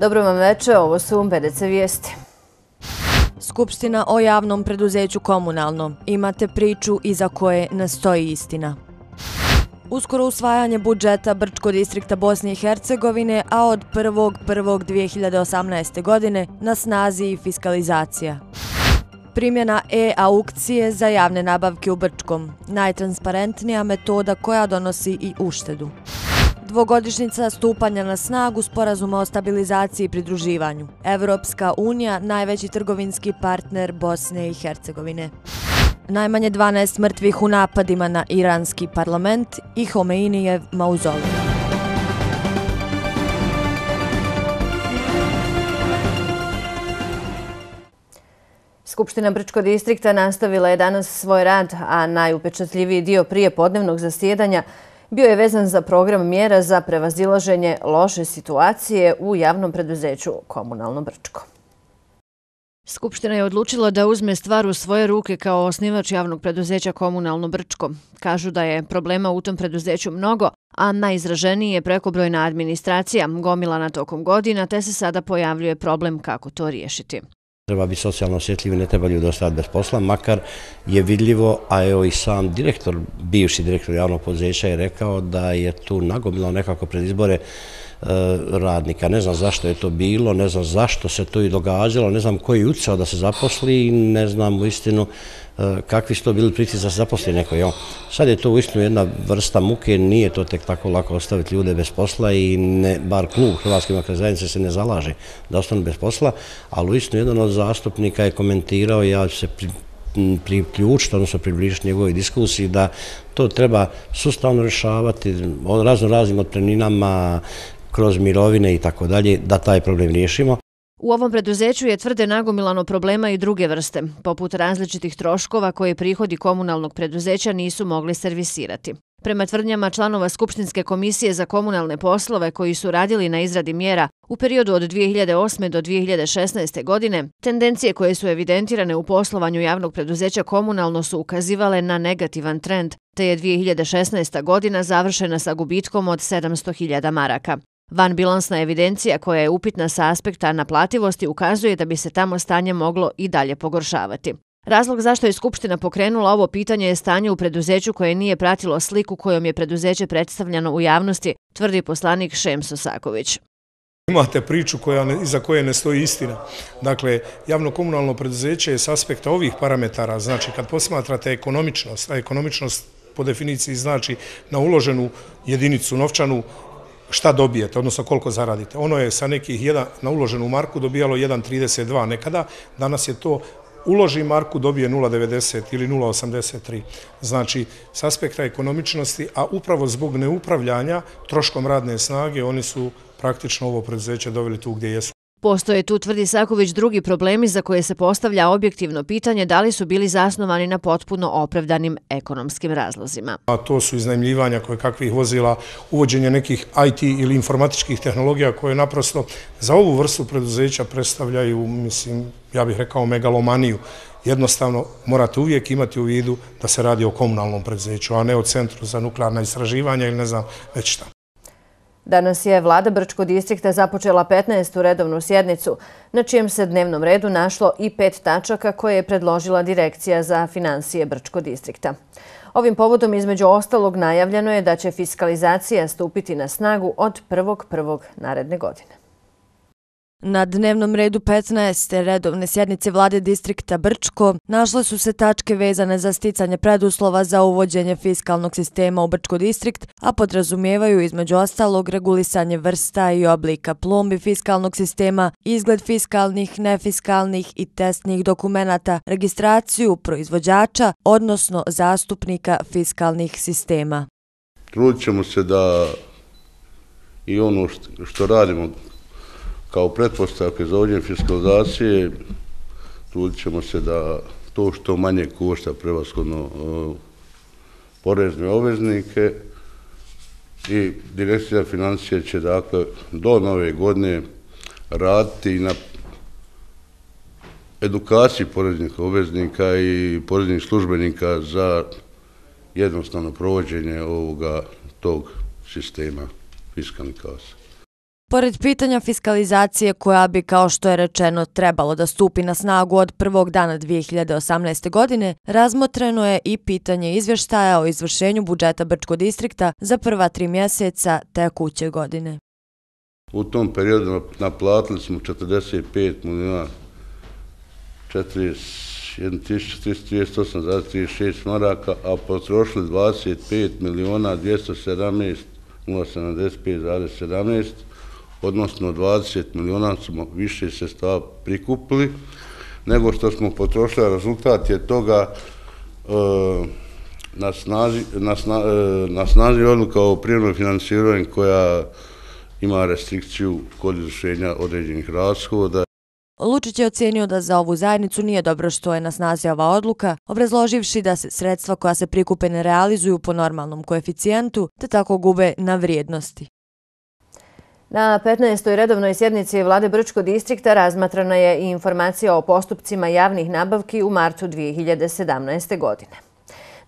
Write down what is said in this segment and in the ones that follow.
Dobro vam večer, ovo su BDC vijesti. Skupština o javnom preduzeću komunalno. Imate priču iza koje nastoji istina. Uskoro usvajanje budžeta Brčko distrikta Bosne i Hercegovine, a od 1.1.2018. godine na snazi i fiskalizacija. Primjena e-aukcije za javne nabavke u Brčkom. Najtransparentnija metoda koja donosi i uštedu dvogodišnica stupanja na snagu sporazuma o stabilizaciji i pridruživanju. Evropska unija, najveći trgovinski partner Bosne i Hercegovine. Najmanje 12 mrtvih u napadima na iranski parlament i Homeinijev mauzolim. Skupština Brčko distrikta nastavila je danas svoj rad, a najupečatljiviji dio prije podnevnog zasjedanja bio je vezan za program mjera za prevazilaženje loše situacije u javnom preduzeću Komunalno Brčko. Skupština je odlučila da uzme stvar u svoje ruke kao osnivač javnog preduzeća Komunalno Brčko. Kažu da je problema u tom preduzeću mnogo, a najizraženiji je prekobrojna administracija, gomila na tokom godina, te se sada pojavljuje problem kako to riješiti treba biti socijalno osjetljivi, ne treba ljudi ostaviti bez posla, makar je vidljivo, a evo i sam direktor, bivši direktor javnog podzeća je rekao da je tu nagobilo nekako pred izbore e, radnika. Ne znam zašto je to bilo, ne znam zašto se to i događalo, ne znam koji je ucao da se zaposli, ne znam u istinu Eh, kakvi su to bili pritisa za zaposlije neko. Sad je to u istinu jedna vrsta muke, nije to tek tako lako ostaviti ljude bez posla i bar klub Hrvatske makre zajednice se ne zalaže da ostanu bez posla, ali u istinu jedan od zastupnika je komentirao, ja ću se priključiti, odnosno približiti njegovoj diskusiji, da to treba sustavno rješavati razno raznim otpreninama, kroz mirovine i tako dalje, da taj problem riješimo. U ovom preduzeću je tvrde nagomilano problema i druge vrste, poput različitih troškova koje prihodi komunalnog preduzeća nisu mogli servisirati. Prema tvrdnjama članova Skupštinske komisije za komunalne poslove koji su radili na izradi mjera u periodu od 2008. do 2016. godine, tendencije koje su evidentirane u poslovanju javnog preduzeća komunalno su ukazivale na negativan trend, te je 2016. godina završena sa gubitkom od 700.000 maraka. Van bilansna evidencija koja je upitna sa aspekta naplativosti ukazuje da bi se tamo stanje moglo i dalje pogoršavati. Razlog zašto je Skupština pokrenula ovo pitanje je stanje u preduzeću koje nije pratilo sliku kojom je preduzeće predstavljeno u javnosti, tvrdi poslanik Šemso Saković. Imate priču iza koje ne stoji istina. Dakle, javno-komunalno preduzeće je s aspekta ovih parametara, znači kad posmatrate ekonomičnost, a ekonomičnost po definiciji znači na uloženu jedinicu novčanu, šta dobijete, odnosno koliko zaradite. Ono je sa nekih jedan, na uloženu marku dobijalo 1,32 nekada, danas je to uloži marku dobije 0,90 ili 0,83. Znači, s aspekta ekonomičnosti, a upravo zbog neupravljanja troškom radne snage, oni su praktično ovo preduzeće doveli tu gdje jesu. Postoje tu tvrdi Saković drugi problemi za koje se postavlja objektivno pitanje da li su bili zasnovani na potpuno opravdanim ekonomskim razlozima. A to su iznajmljivanja koje kakvih vozila, uvođenje nekih IT ili informatičkih tehnologija koje naprosto za ovu vrstu preduzeća predstavljaju, mislim, ja bih rekao megalomaniju. Jednostavno morate uvijek imati u vidu da se radi o komunalnom preduzeću, a ne o centru za nuklearna istraživanja ili ne znam već šta. Danas je vlada Brčko distrikta započela 15. redovnu sjednicu, na čijem se dnevnom redu našlo i pet tačaka koje je predložila Direkcija za financije Brčko distrikta. Ovim povodom između ostalog najavljeno je da će fiskalizacija stupiti na snagu od 1.1. naredne godine. Na dnevnom redu 15. redovne sjednice vlade distrikta Brčko našle su se tačke vezane za sticanje preduslova za uvođenje fiskalnog sistema u Brčko distrikt, a podrazumijevaju između ostalog regulisanje vrsta i oblika plombi fiskalnog sistema, izgled fiskalnih, nefiskalnih i testnih dokumenata, registraciju proizvođača, odnosno zastupnika fiskalnih sistema. Trudit ćemo se da i ono što radimo kao pretpostavke za ovdje fiskalizacije, trudit ćemo se da to što manje košta prevaskodno e, porezne obveznike i direkcija financije će dakle do nove godine raditi na edukaciji poreznih obveznika i poreznih službenika za jednostavno provođenje ovoga tog sistema fiskalnih kasa. Pored pitanja fiskalizacije koja bi, kao što je rečeno, trebalo da stupi na snagu od prvog dana 2018. godine, razmotreno je i pitanje izvještaja o izvršenju budžeta Brčko distrikta za prva tri mjeseca tekuće godine. U tom periodu naplatili smo 45 milijuna 1.338.36 maraka, a potrošili 25 milijuna 217.075.17 maraka odnosno 20 miliona smo više se sestava prikupili nego što smo potrošili. Rezultat je toga e, na snazi e, odluka o prijemnoj financiranju koja ima restrikciju kod izrušenja određenih rashoda. Lučić je ocjenio da za ovu zajednicu nije dobro što je na snazi ova odluka, obrazloživši da se sredstva koja se prikupe ne realizuju po normalnom koeficijentu, te tako gube na vrijednosti. Na 15. redovnoj sjednici Vlade Brčko distrikta razmatrana je i informacija o postupcima javnih nabavki u martu 2017. godine.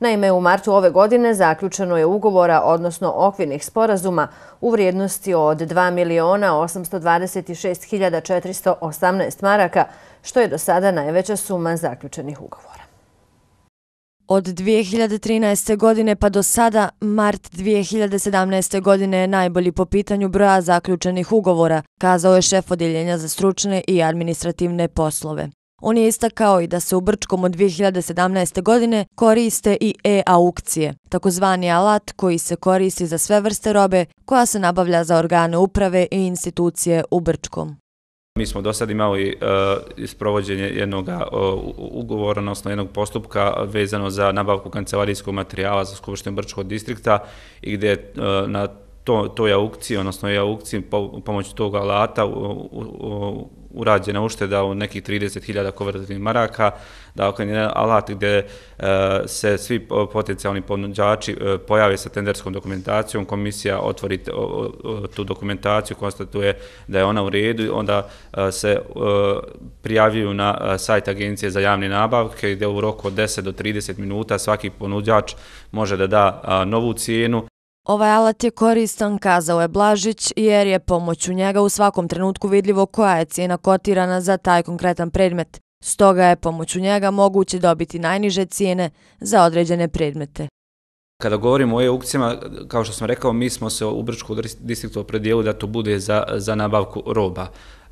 Naime, u martu ove godine zaključeno je ugovora, odnosno okvirnih sporazuma, u vrijednosti od 2 miliona 826 418 maraka, što je do sada najveća suma zaključenih ugovora. Od 2013. godine pa do sada, mart 2017. godine je najbolji po pitanju broja zaključenih ugovora, kazao je šef odjeljenja za stručne i administrativne poslove. On je istakao i da se u Brčkom od 2017. godine koriste i e-aukcije, takozvani alat koji se koristi za sve vrste robe koja se nabavlja za organe uprave i institucije u Brčkom. Mi smo do sad imali e, isprovođenje jednog uh, e, ugovora, odnosno jednog postupka vezano za nabavku kancelarijskog materijala za Skupštinu Brčkog distrikta i gdje e, na to, to je aukcija, odnosno je aukciji po, pomoću tog alata u, u, u, urađena ušteda u nekih 30.000 konvertitivnih maraka, da dakle je alat gdje e, se svi potencijalni ponuđači e, pojave sa tenderskom dokumentacijom, komisija otvori t, o, o, tu dokumentaciju, konstatuje da je ona u redu, onda e, se e, prijavljuju na e, sajt agencije za javne nabavke gdje u roku od 10 do 30 minuta svaki ponuđač može da da a, e, novu cijenu, Ovaj alat je koristan, kazao je Blažić, jer je pomoć u njega u svakom trenutku vidljivo koja je cijena kotirana za taj konkretan predmet. Stoga je pomoć u njega moguće dobiti najniže cijene za određene predmete. Kada govorimo o e-aukcijama, kao što sam rekao, mi smo se u Brčku distriktu opredijeli da to bude za, za nabavku roba.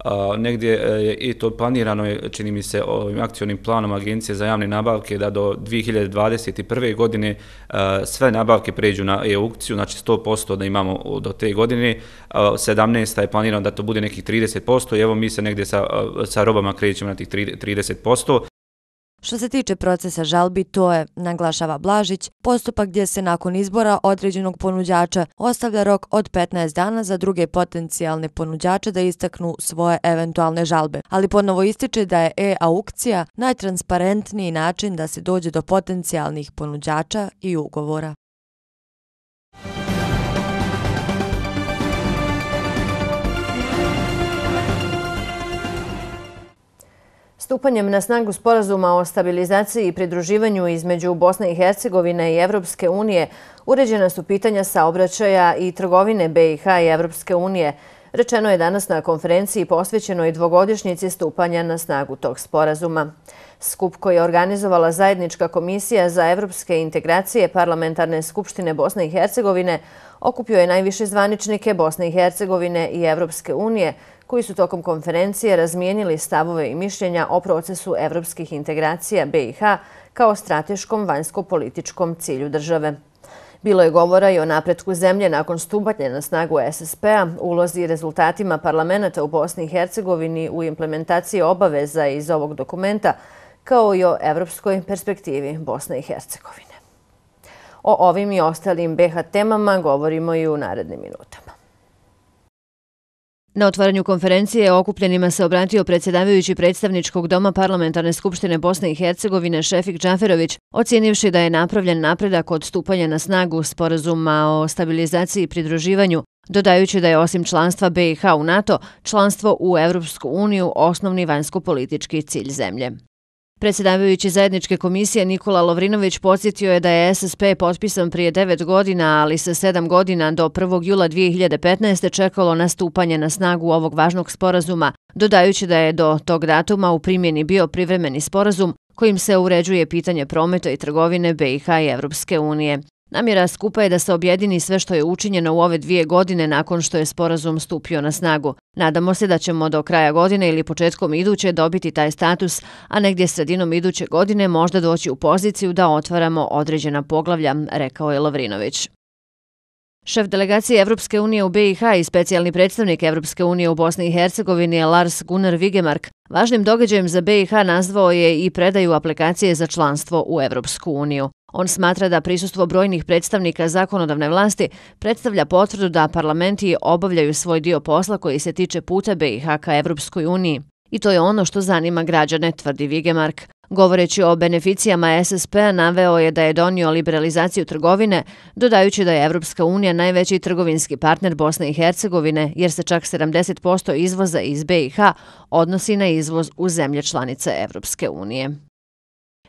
A, Negdje e, je i to planirano, čini mi se, ovim akcionim planom Agencije za javne nabavke da do 2021. godine e, sve nabavke pređu na e-aukciju, znači 100% da imamo do te godine, 17. E, je planirano da to bude nekih 30% i evo mi se negdje sa, sa robama krećemo na tih 30%. Što se tiče procesa žalbi, to je, naglašava Blažić, postupak gdje se nakon izbora određenog ponuđača ostavlja rok od 15 dana za druge potencijalne ponuđače da istaknu svoje eventualne žalbe. Ali ponovo ističe da je e-aukcija najtransparentniji način da se dođe do potencijalnih ponuđača i ugovora. Stupanjem na snagu sporazuma o stabilizaciji i pridruživanju između Bosne i Hercegovine i Evropske unije uređena su pitanja saobraćaja i trgovine BiH i Evropske unije. Rečeno je danas na konferenciji posvećenoj dvogodišnjici stupanja na snagu tog sporazuma. Skup koji je organizovala Zajednička komisija za evropske integracije Parlamentarne skupštine Bosne i Hercegovine okupio je najviše zvaničnike Bosne i Hercegovine i Evropske unije koji su tokom konferencije razmijenili stavove i mišljenja o procesu evropskih integracija BiH kao strateškom vanjsko-političkom cilju države. Bilo je govora i o napretku zemlje nakon stupatnje na snagu SSP-a, ulozi rezultatima parlamenta u Bosni i Hercegovini u implementaciji obaveza iz ovog dokumenta, kao i o evropskoj perspektivi Bosne i Hercegovine. O ovim i ostalim BH temama govorimo i u narednim minutama. Na otvaranju konferencije okupljenima se obratio predsjedavajući predstavničkog doma Parlamentarne skupštine Bosne i Hercegovine Šefik Džaferović, ocjenivši da je napravljen napredak od stupanja na snagu sporazuma o stabilizaciji i pridruživanju, dodajući da je osim članstva BiH u NATO, članstvo u Evropsku uniju osnovni vanjsko-politički cilj zemlje. Predsjedavajući zajedničke komisije Nikola Lovrinović podsjetio je da je SSP potpisan prije 9 godina, ali se 7 godina do 1. jula 2015. čekalo na stupanje na snagu ovog važnog sporazuma, dodajući da je do tog datuma u primjeni bio privremeni sporazum kojim se uređuje pitanje prometa i trgovine BiH i Evropske unije. Namjera skupa je da se objedini sve što je učinjeno u ove dvije godine nakon što je sporazum stupio na snagu. Nadamo se da ćemo do kraja godine ili početkom iduće dobiti taj status, a negdje sredinom iduće godine možda doći u poziciju da otvaramo određena poglavlja, rekao je Lovrinović. Šef delegacije Evropske unije u BiH i specijalni predstavnik Evropske unije u Bosni i Hercegovini je Lars Gunnar Vigemark. Važnim događajem za BiH nazvao je i predaju aplikacije za članstvo u Evropsku uniju. On smatra da prisustvo brojnih predstavnika zakonodavne vlasti predstavlja potvrdu da parlamenti obavljaju svoj dio posla koji se tiče puta BiH ka Evropskoj uniji. I to je ono što zanima građane, tvrdi Vigemark. Govoreći o beneficijama SSP, a naveo je da je donio liberalizaciju trgovine, dodajući da je Evropska unija najveći trgovinski partner Bosne i Hercegovine, jer se čak 70% izvoza iz BiH odnosi na izvoz u zemlje članice Evropske unije.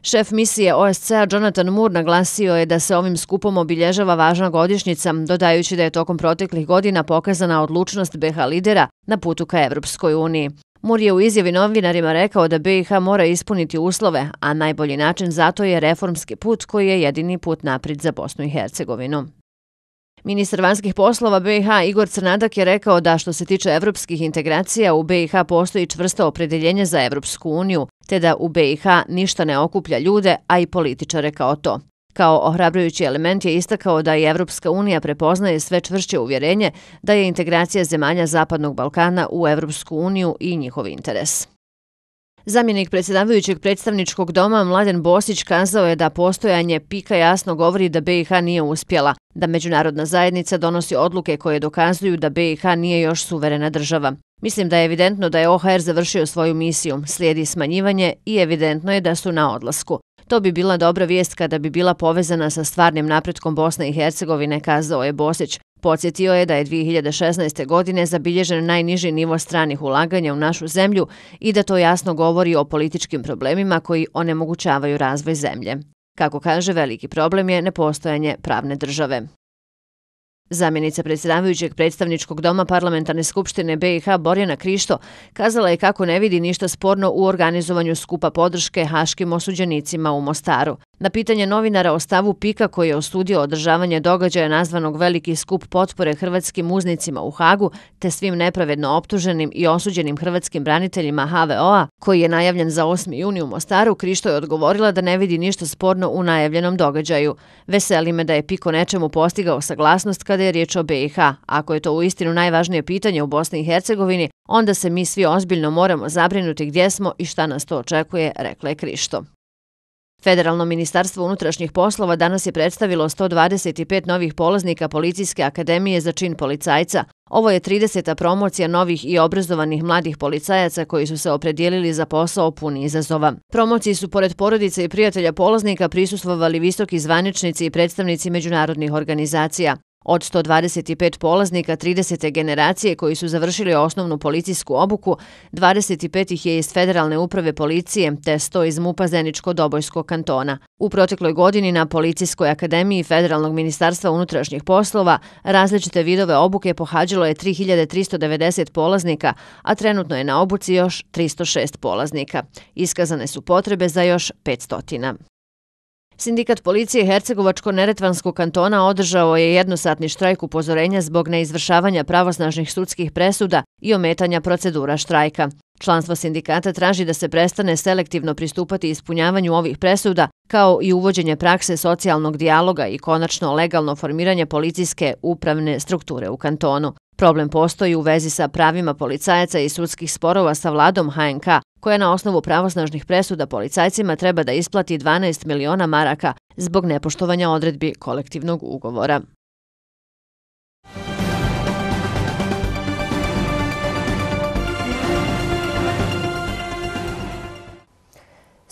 Šef misije OSCE-a Jonathan Moore naglasio je da se ovim skupom obilježava važna godišnjica, dodajući da je tokom proteklih godina pokazana odlučnost BH lidera na putu ka Evropskoj uniji. Mur je u izjavi novinarima rekao da BiH mora ispuniti uslove, a najbolji način za to je reformski put koji je jedini put naprijed za Bosnu i Hercegovinu. Ministar vanjskih poslova BiH Igor Crnadak je rekao da što se tiče evropskih integracija u BiH postoji čvrsto opredeljenje za Evropsku uniju, te da u BiH ništa ne okuplja ljude, a i političare kao to. Kao ohrabrujući element je istakao da i Evropska unija prepoznaje sve čvršće uvjerenje da je integracija zemalja Zapadnog Balkana u Evropsku uniju i njihov interes. Zamjenik predsjedavajućeg predstavničkog doma Mladen Bosić kazao je da postojanje pika jasno govori da BiH nije uspjela, da međunarodna zajednica donosi odluke koje dokazuju da BiH nije još suverena država. Mislim da je evidentno da je OHR završio svoju misiju, slijedi smanjivanje i evidentno je da su na odlasku. To bi bila dobra vijest kada bi bila povezana sa stvarnim napretkom Bosne i Hercegovine, kazao je Bosić. Podsjetio je da je 2016. godine zabilježen najniži nivo stranih ulaganja u našu zemlju i da to jasno govori o političkim problemima koji onemogućavaju razvoj zemlje. Kako kaže, veliki problem je nepostojanje pravne države. Zamjenica predsjedavajućeg predstavničkog doma Parlamentarne skupštine BiH Borjana Krišto kazala je kako ne vidi ništa sporno u organizovanju skupa podrške haškim osuđenicima u Mostaru. Na pitanje novinara o stavu Pika koji je osudio održavanje događaja nazvanog veliki skup potpore hrvatskim uznicima u Hagu te svim nepravedno optuženim i osuđenim hrvatskim braniteljima HVO-a koji je najavljen za 8. juni u Mostaru, Krišto je odgovorila da ne vidi ništa sporno u najavljenom događaju. Veseli me da je Piko nečemu postigao saglasnost kada je riječ o BiH. Ako je to u istinu najvažnije pitanje u Bosni i Hercegovini, onda se mi svi ozbiljno moramo zabrinuti gdje smo i šta nas to očekuje, rekla je Krišto. Federalno ministarstvo unutrašnjih poslova danas je predstavilo 125 novih polaznika Policijske akademije za čin policajca. Ovo je 30. promocija novih i obrazovanih mladih policajaca koji su se opredijelili za posao puni izazova. Promociji su pored porodice i prijatelja polaznika prisustvovali visoki zvaničnici i predstavnici međunarodnih organizacija. Od 125 polaznika 30. generacije koji su završili osnovnu policijsku obuku, 25 ih je iz Federalne uprave policije, te 100 iz MUPA Zeničko-Dobojskog kantona. U protekloj godini na Policijskoj akademiji Federalnog ministarstva unutrašnjih poslova različite vidove obuke pohađalo je 3390 polaznika, a trenutno je na obuci još 306 polaznika. Iskazane su potrebe za još 500. Sindikat policije Hercegovačko-Neretvanskog kantona održao je jednosatni štrajk upozorenja zbog neizvršavanja pravosnažnih sudskih presuda i ometanja procedura štrajka. Članstvo sindikata traži da se prestane selektivno pristupati ispunjavanju ovih presuda, kao i uvođenje prakse socijalnog dialoga i konačno legalno formiranje policijske upravne strukture u kantonu. Problem postoji u vezi sa pravima policajaca i sudskih sporova sa vladom HNK, koja na osnovu pravosnažnih presuda policajcima treba da isplati 12 miliona maraka zbog nepoštovanja odredbi kolektivnog ugovora.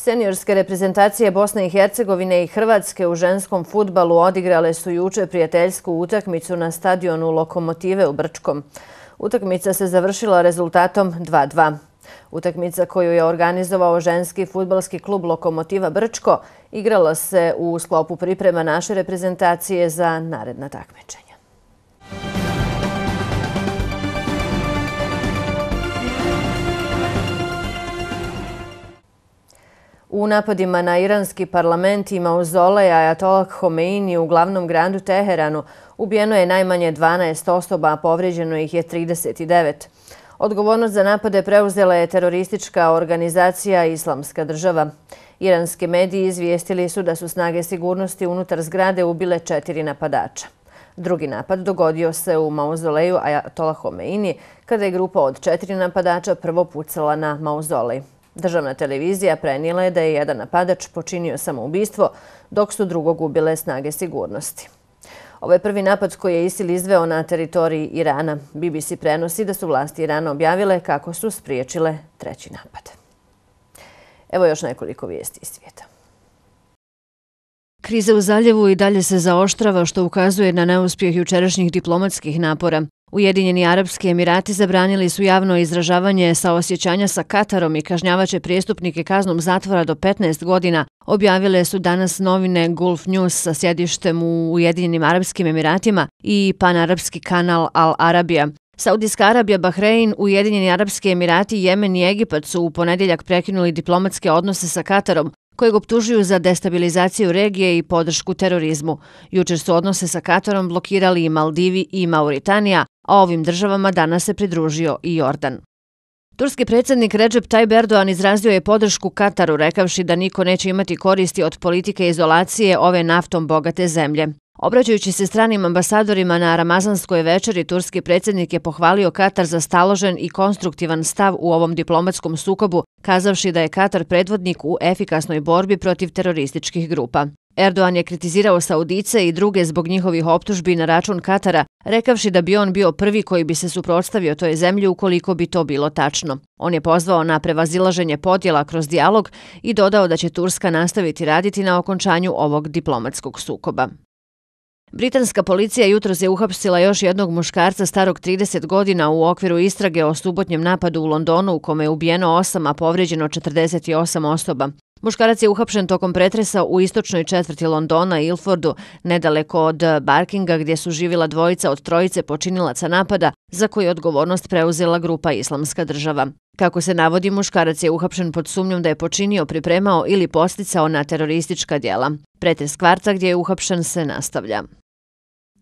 seniorske reprezentacije Bosne i Hercegovine i Hrvatske u ženskom futbalu odigrale su juče prijateljsku utakmicu na stadionu Lokomotive u Brčkom. Utakmica se završila rezultatom 2-2. Utakmica koju je organizovao ženski futbalski klub Lokomotiva Brčko igrala se u sklopu priprema naše reprezentacije za naredna takmičenja. U napadima na iranski parlament i mauzoleja Ayatollah Khomeini u glavnom grandu Teheranu ubijeno je najmanje 12 osoba, a povređeno ih je 39. Odgovornost za napade preuzela je teroristička organizacija Islamska država. Iranske medije izvijestili su da su snage sigurnosti unutar zgrade ubile četiri napadača. Drugi napad dogodio se u mauzoleju Ayatollah Khomeini kada je grupa od četiri napadača prvo pucala na mauzolej. Državna televizija prenijela je da je jedan napadač počinio samoubistvo, dok su drugog ubile snage sigurnosti. Ovo je prvi napad koji je ISIL izveo na teritoriji Irana. BBC prenosi da su vlasti Irana objavile kako su spriječile treći napad. Evo još nekoliko vijesti iz svijeta. Krize u zaljevu i dalje se zaoštrava što ukazuje na neuspjeh jučerašnjih diplomatskih napora. Ujedinjeni Arabski Emirati zabranili su javno izražavanje sa osjećanja sa Katarom i kažnjavače prijestupnike kaznom zatvora do 15 godina, objavile su danas novine Gulf News sa sjedištem u Ujedinjenim Arabskim Emiratima i panarabski kanal Al Arabija. Saudijska Arabija, Bahrein, Ujedinjeni Arabski Emirati, Jemen i Egipat su u ponedjeljak prekinuli diplomatske odnose sa Katarom kojeg optužuju za destabilizaciju regije i podršku terorizmu. Jučer su odnose sa Katarom blokirali i Maldivi i Mauritanija, a ovim državama danas se pridružio i Jordan. Turski predsjednik Recep Tayyip Erdoğan izrazio je podršku Kataru, rekavši da niko neće imati koristi od politike izolacije ove naftom bogate zemlje. Obraćajući se stranim ambasadorima na Ramazanskoj večeri, turski predsjednik je pohvalio Katar za staložen i konstruktivan stav u ovom diplomatskom sukobu, kazavši da je Katar predvodnik u efikasnoj borbi protiv terorističkih grupa. Erdoğan je kritizirao Saudice i druge zbog njihovih optužbi na račun Katara, rekavši da bi on bio prvi koji bi se suprotstavio toj zemlji ukoliko bi to bilo tačno. On je pozvao na prevazilaženje podjela kroz dijalog i dodao da će Turska nastaviti raditi na okončanju ovog diplomatskog sukoba. Britanska policija jutro se uhapsila još jednog muškarca starog 30 godina u okviru istrage o subotnjem napadu u Londonu u kome je ubijeno 8, a povređeno 48 osoba. Muškarac je uhapšen tokom pretresa u istočnoj četvrti Londona i Ilfordu, nedaleko od Barkinga gdje su živila dvojica od trojice počinilaca napada za koju je odgovornost preuzela grupa Islamska država. Kako se navodi, muškarac je uhapšen pod sumnjom da je počinio, pripremao ili posticao na teroristička djela. Pretres kvarca gdje je uhapšen se nastavlja.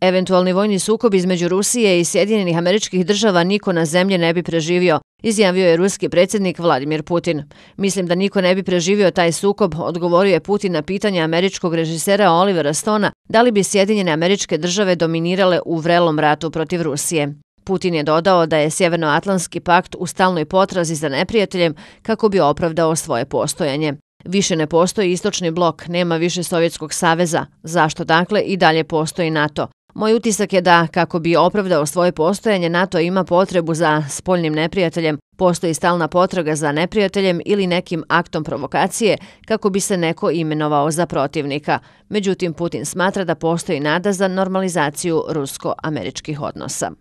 Eventualni vojni sukob između Rusije i Sjedinjenih američkih država niko na zemlje ne bi preživio, izjavio je ruski predsjednik Vladimir Putin. Mislim da niko ne bi preživio taj sukob, odgovorio je Putin na pitanje američkog režisera Olivera Stona da li bi Sjedinjene američke države dominirale u vrelom ratu protiv Rusije. Putin je dodao da je Sjevernoatlantski pakt u stalnoj potrazi za neprijateljem kako bi opravdao svoje postojanje. Više ne postoji istočni blok, nema više Sovjetskog saveza. Zašto dakle i dalje postoji NATO? Moj utisak je da, kako bi opravdao svoje postojanje, NATO ima potrebu za spoljnim neprijateljem, postoji stalna potraga za neprijateljem ili nekim aktom provokacije kako bi se neko imenovao za protivnika. Međutim, Putin smatra da postoji nada za normalizaciju rusko-američkih odnosa.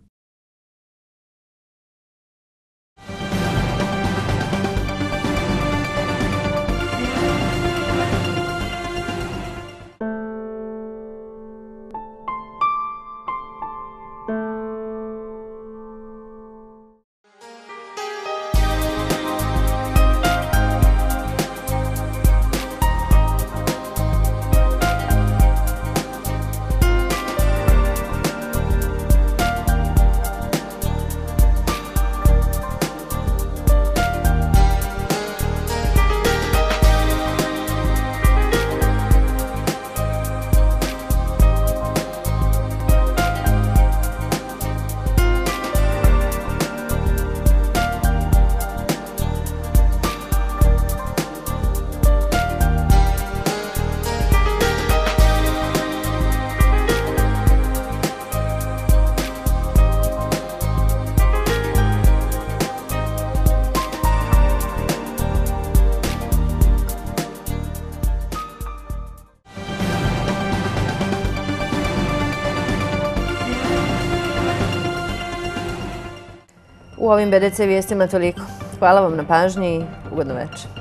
ovim BDC vijestima toliko. Hvala vam na pažnji i ugodno večer.